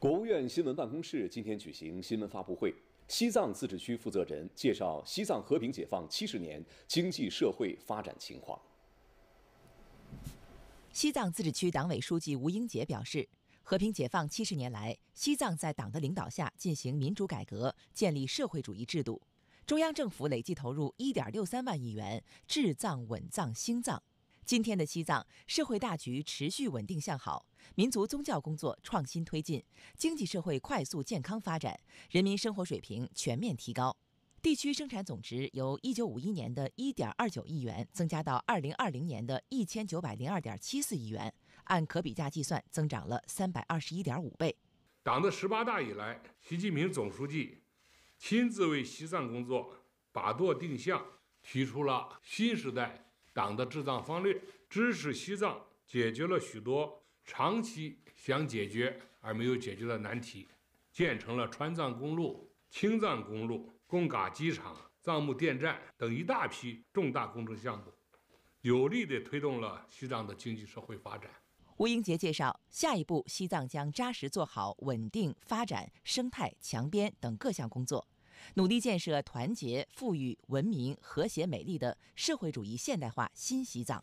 国务院新闻办公室今天举行新闻发布会，西藏自治区负责人介绍西藏和平解放七十年经济社会发展情况。西藏自治区党委书记吴英杰表示，和平解放七十年来，西藏在党的领导下进行民主改革，建立社会主义制度。中央政府累计投入1.63万亿元，治藏稳藏兴藏。今天的西藏社会大局持续稳定向好，民族宗教工作创新推进，经济社会快速健康发展，人民生活水平全面提高，地区生产总值由1951年的1.29亿元增加到2020年的1902.74亿元，按可比价计算增长了321.5倍。党的十八大以来，习近平总书记亲自为西藏工作把舵定向，提出了新时代。党的治藏方略支持西藏解决了许多长期想解决而没有解决的难题，建成了川藏公路、青藏公路、贡嘎机场、藏木电站等一大批重大工程项目，有力地推动了西藏的经济社会发展。吴英杰介绍，下一步西藏将扎实做好稳定、发展、生态、强边等各项工作。努力建设团结、富裕、文明、和谐、美丽的社会主义现代化新西藏。